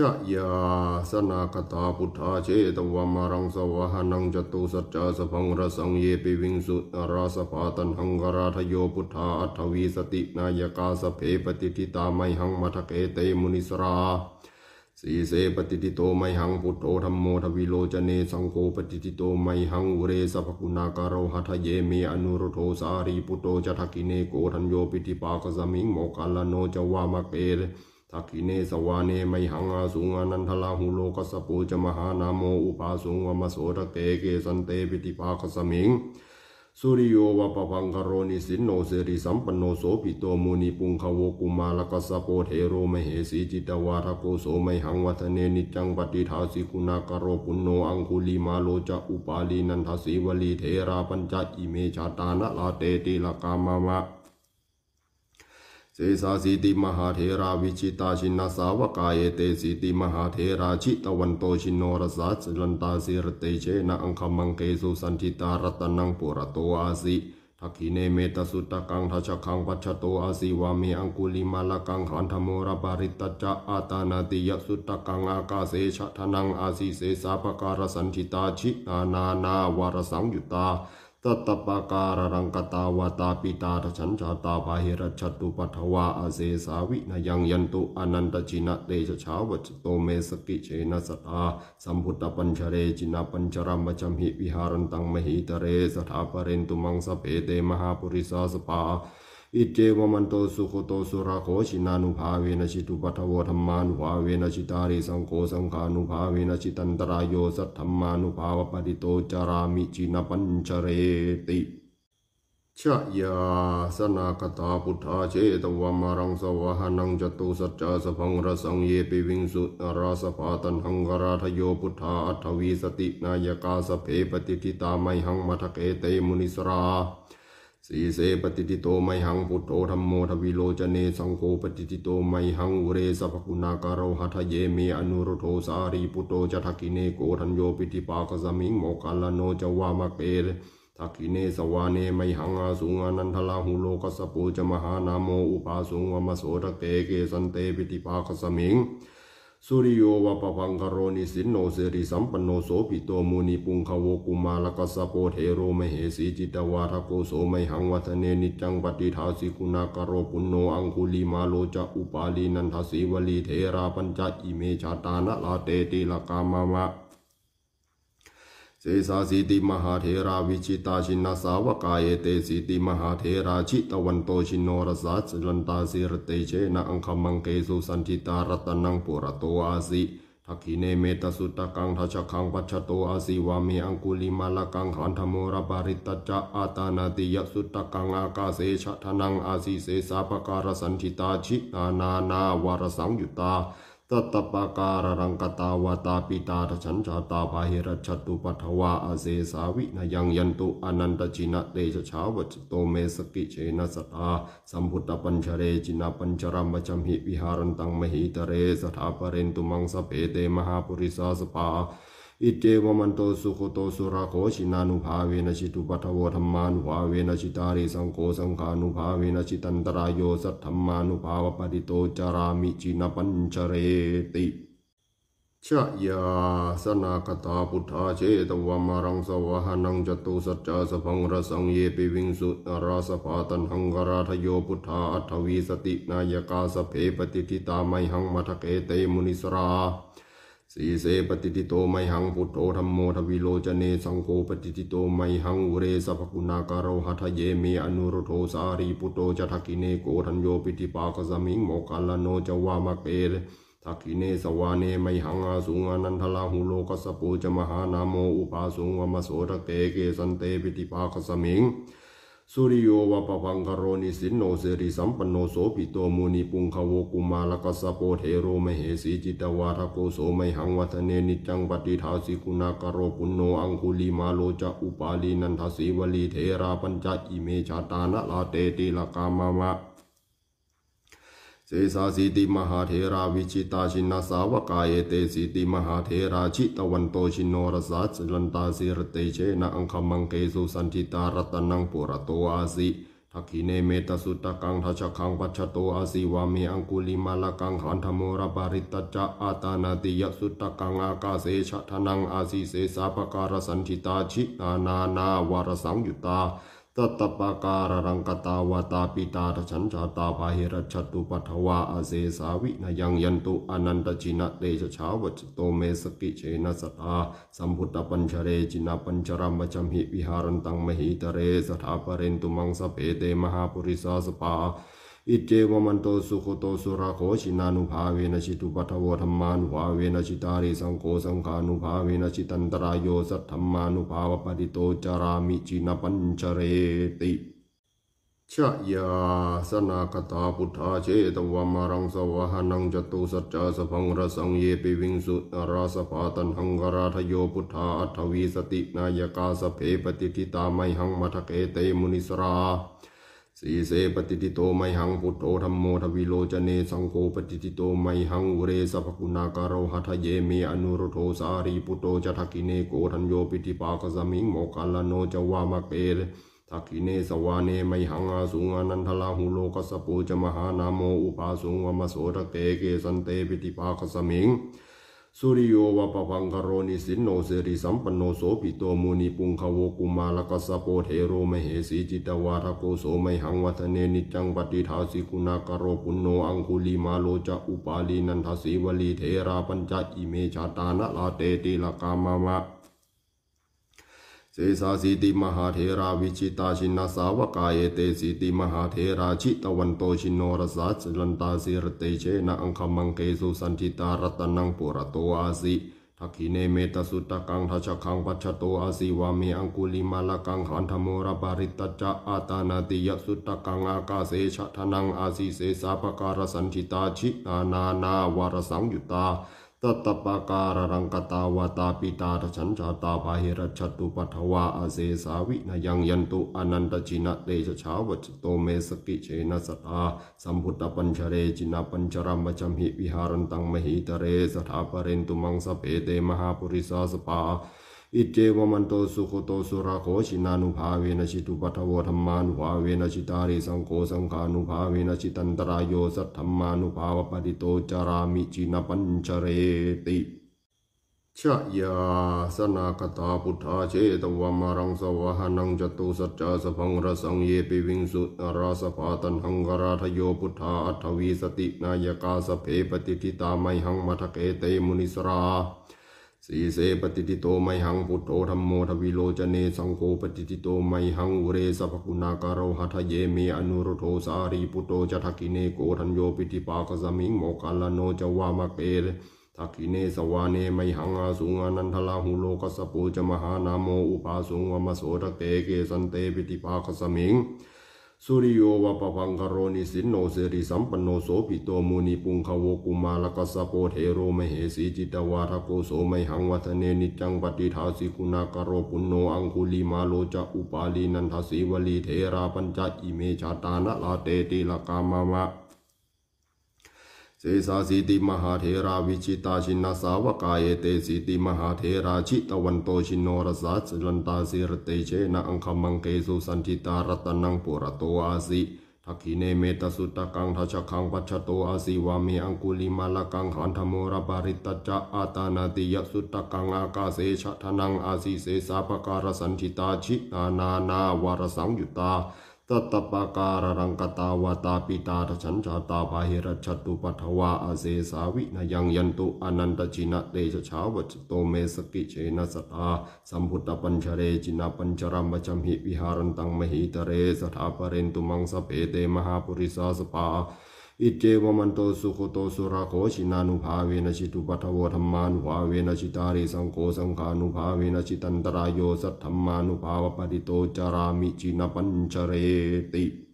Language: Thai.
ชะยาสนากตาพุทธาเจตวามารังสวะหนังจตุสัจจสพังรสังเยปิวิงสุตราสภาตันหังกราทโยพุทธาอัทวีสตินายกาสเพปฏิทิตาไมหังมัทเกเตมุนิสรา สีเสปฏิทิโตไมหังพุทโธธรรมโมทวิโลจเนสังโฆปฏิทิโตไมหังอุเรสภกุณาการหัทเยเมอนุรุโทสารีพุทโธจัทกิเนโกทัญโยปิติปากสมิงโมกัลโนจวามะเกทักขิเนสวานีไมหังอาสุงอนันทลาหูโลกัสปูจมหานาโม อุปาสุงวมโสตะเตเกสันเตปิติภาคสมิงสุริโยวะปะังคโรนิสินโนเสริสัมปันโนโสภิโตมุนิปุงคาวกุมาลกัสโปเทโรมเหสีจิตวารโกโสไมหังวัฒเนนิจังปฏิทาสิกุณากโรปุโนอังคุลิมาโลจะอุปาลีนันทสีวลีเทราปัญจอิเมชาตานะลาเตติลกามามะเสสาสีติมหาเถราวิชิตาชินาสาวกายเอเตสีติมหาเถราชิตวันโตชินโนรสัสลันตาสิรเตเชนะอังคมังเกสุสันติตารัตนังปุระโตอาสิทักขิเนเมตสุตตกังทัชคังปัชโตอาสิวามีอังคุลิมาลกังขันธโมรบาริตจะอาตานาติยสุตตกังอากาเสชะทนังอาสิเสสาปการสันทิตาชินานานาวารสังยุตาตตปาการรังกตาวตาปิตาฉันชาตาปาหิรัชตุปัทวาอเซสาวินายังยันตุอนันตจินะเตชะชาวัจโตเมสกิเชนะสตาสัมพุตตปัญชเรจินาปัญชรัมจัมหิวิหารันตังมหิตเรสถาปเรนตุมังสเพเตมหาปุริสาสปาอิเตวมันโตสุขโตสุราโคชินานุภาเวนะชิตุปัทวธรรมานุภาเวนะชิตาริสังโฆสังฆานุภาเวนะชิตันตรายโยสัทธรรมานุภาวปฏิโตจารามิจินปัญชเรติชะยาสนากตาพุทธาเชตวามารังสวะหนังจตุสัจจสพังรสังเยปิวิงสุนราสภาตันหังกราทโยพุทธาอัทวีสตินายกาสเพปฏิทิตาไมหังมัทเกเตมุนิสราสีเสปฏิติโตไมหังพุทโธธรรมโมทวิโลจเนสังโฆปฏิติโตไมหังอุเรสภคุณาการโหทะเยเมอนุรุโทสารีพุทโธจะทักิเนโกทัญโยปิติปากสมิงโมกัลโนจวามะเกลทักิเนสวานีไมหังอาสุงอนันทลาหุโลกัสปูจมหานามโม อุปาสุงวมโสตะเกเกสันเตปิติปากสมิงสุริโยวปพังคโรนิสินโนเสริสัมปันโนโสภิโตมุนิปุงคโวกุมาลกัสโปเทโรมเหสีจิตวาทโกโสไมหังวัฒเนนิจังปฏิทาสิกุณากโรปุโนอังคุลิมาโลจะอุปาลีนันทสีวลีเทรา ปัญจอิเมชาตานะลาเตติลกามามะเสสาสีติมหาเถราวิชิตาชินาสาวกายเตสีติ มหาเถราชิตวันโตชินโนรสัสลันตาสิรเตเชนะอังคมังเกสุสันติตารัตนังปุระโตอาสิทักขิเนเมตสุตกังทัชคังปัชโตอาสิวามีอังคุลิมาลกังขันธโมรบาริตจะอาตานาติยสุตกังอากาเสชะทนังอาสิเสสาปการสันธิตาชิตานานาวารสังยุตาตตปาการังกตาวตาปิตาฉันชาตาปาหิรัชตุปัทวาอาเซสาวินยังยันตุอนันตจินะเตชะชาวัจโตเมสกิเชนะสตาสัมพุทธปัญชเรจินาปัญชรามจัมหิวิหารันตังมหิตเรสถาปเรนตุมังสเพเตมหาปุริสาสปาอิเตวมันโตสุขโตสุราโคชินานุภาเวนะชิตุปัทวธรรมานุภาเวนะชิตาริสังโฆสังฆานุภาเวนะชิตันตรายโยสัทธรรมานุภาวปฏิโตจารามิจินปัญชเรติชะยาสนาคตาพุทธาเชตวามารังสวะหนังจตุสัจจสพังรสังเยปิวิงสุตราสภาตันหังกราทโยพุทธาอัทวีสติ นายกาสเพปติทิตาไมหังมัทเกเตมุนิสราสีเสปฏิติโตไมหังพุทโธธรรมโมทวิโลจเนสังโฆปฏิติโตไมหังอุเรสภกุณาการหัทเยเมอนุรโทสารีพุทโธจะทักิเนโกทัญโยปิติปากสมิงโมกัลโนจวามะเกลทักิเนสวาเนไมหังอาสุงอนันทลาหุโลกสปูจมหานาโม อุปาสุงวมโสตเตเกสันเตปิติปากสมิงสุริโยวะปะังการนิสินโนเสริสัมปโนโสภิโตมุนิปุงคโวกุมาลกัสโปเทโรมเหสีจิตวาทโกโสไมหังวัฒเนนิจังปฏิทาสิกุณากโรปุนโนอังคุลีมาโลจะอุปาลีนันทสีวลีเทราปัญจอิเมชาตานะลาเตติลกามามะเสสาสีติมหาเถราวิชิตาชินาสาวกายเตสีติ มหาเถราชิตวันโตชินโนรสัสลันตาสิรเตเชนะอังคมังเกสุสันติตารตนังปุระโตอาสิทักขิเนเมตสุตะกังทัชคังปัชโตอาสิวามีอังคุลิมาลกังขันธโมระปาริตจะอาตานาติยสุตะกังอากาเสชะทนังอาสิเสสาปการสันติตาชินานานาวารสังยุตาตตปาการรังกตาวตาปิตาทฉันชาตาปาหิรัชตุปัทวาอาเสสาวินยังยันตุอนันตจินะเตชะชาวจโตเมสกิเชนะสตาสัมพุตตปัญชเรจินาปัญชรัมจัมหิวิหารันตังมหิตเรสถาปเรนตุมังสเปเตมหาปุริสาสปาอิเจวมันโตสุขโตสุราโคชินานุภาเวนะชิตุปัทวธรรมานุภาเวนะชิตาริสังโฆสังฆานุภาเวนะชิตันตรายโยสัทธรรมานุภาวปฏิโตจารามิจินปัญชเรติชะยาสนาคตาพุทธาเจตวามารังสวะหนังจตุสัจจะสพังรสังเยปิวิงสุนราสภาตันหังกราทโยพุทธาอัทวีสตินายกาสเพปฏิทิตาไมหังมัทเกเตมุนิสราสีเสปฏิติโตไมหังพุทโธธรรมโมทวิโลจเนสังโฆปฏิติโตไมหังอุเรสภคุณาการหัทเยเมอนุรุโทสารีพุทโธจะทักิเนโกทัญโยปิติปากสมิงโมกัลโนจวามะเกลทักิเนสวานีไมหังอาสุงอนันทลาหุโลกัสปูจมหานาโมอุปาสุงวมโสตะเตเกสันเตปิติปากสมิงสุริโยวปพังคโรนิสินโนเสริสัมปันโนโสภิโตมุนิปุงคาโวกุมาลกัสโปเทโรมเหสีจิตวาทโกโสไมหังวัฒเนนิจังปฏิทาสิกุณากโรปุโนอังคุลิมาโลจะอุปาลีนันทสีวลีเทราปัญจอิเมชาตานะลาเตติลกามามะเสสาสีติมหาเทราวิชิตาชินาสาวกายเตสีติมหาเทราชิตวันโตชินโนรสัสลันตาสิรเตเชนะอังคมังเกสุสันติตารัตนังปุระโตอาสิทักขิเนเมตสุตกังทัชคังปัชโตอาสิวามีอังคุลิมาลกังขันธโมรบาริตจะอาตานาติยสุตกังอากาเสชะทนังอาสิเสสาปการสันทิตาชินานานาวารสังยุตาตัตปาการรังกตาวตาปิตาฉันชาตาปาหิรัชตุปัทวาอาเซสาวินายังยันตุอนันตจินะเตชะชาวัจโตเมสกิเชนะสตาสัมพุตตปัญชเรจินาปัญชรามจัมหิวิหารันตังมหิตเรสถาปเรนตุมังสเปเตมหาปุริสาสปาอิเตวมันโตสุขโตสุราโคชินานุภาเวนะชิตุปัทวธรรมานุภาเวนะชิตาริสังโฆสังฆานุภาเวนะชิตันตรายโยสัทธรรมานุภาวปฏิโตจารามิจินปัญชเรติชะยาสนาคตาพุทธาเชตวามารังสวะหนังจตุสัจจาสพังรสังเยปิวิงสุนราสภาตันหังกราทโยพุทธาอัตวีสตินายกาสเพปฏิทิตาไมหังมัทเกเตมุนิสราสีเสปฏิติโตไมหังพุทโธธรรมโมทวิโลจเนสังโฆปฏิติโตไมหังอุเรสภคุณาการโหทะเยเมอนุรโทสารีพุทโธจะทักิเนโกทัญโยปิติปากสมิงโมกัลโนจวามะเกลทักิเนสวานีไมหังอาสุงานันทลาหุโลกสปูจมหานาโมอุปาสุงวมโสตะเตเกสันเตปิติปากสมิงสุริโยวปพังคารนิสินโนเสริสัมปโนโสภิโตมุนิปุงคโวกุมาลกัสโปเทโรมเหสีจิตวาทโกโสไมหังวัฒเนนิจังปฏิทาสิคุณาการปุณโน อังคุลิมาโลจะอุปาลีนันทสีวลีเทราปัญจอิเมชาตานะลาเตติลกามามะสีสาสีติมหาเถราวิชิตาชินาสาวกายเตสีติมหาเถราชิตวันโตชินโนรสัสลันตาสิรเตเชนะอังคมังเกสุสันติตารตนังปุระโตอาสิทักขิเนเมตสุตกังทัชคังปัชโตอาสิวามีอังกุลิมาลกังขันธโมระบาริตจะอาตานาติยสุตกังอากาเสชะทนังอาสิเสสาปการสันทิตาชิตานานาวารสังยุตาตตปาการรังกตาวตาปิตาตฉันชาตาปาหิรัชตุปัทวาอาเสสาวินายังยันตุอนันตจินะเตชชาวัจโตเมสกิเชนะสตาสัมพุตตปัญชเรจินาปัญจรัมจัมหิวิหารตังมหิตเรสถาปเรนตุมังสเปเตมหาปุริสาสปาอิเจวมันโตสุขโตสุราโคชินานุภาเวนะชิตุปัทวธรรมานุภาเวนะชิตาริสังโฆสังฆานุภาเวนะชิตันตรายโยสัทธรรมานุภาวปฏิโตจารามิจินปัญชเรติ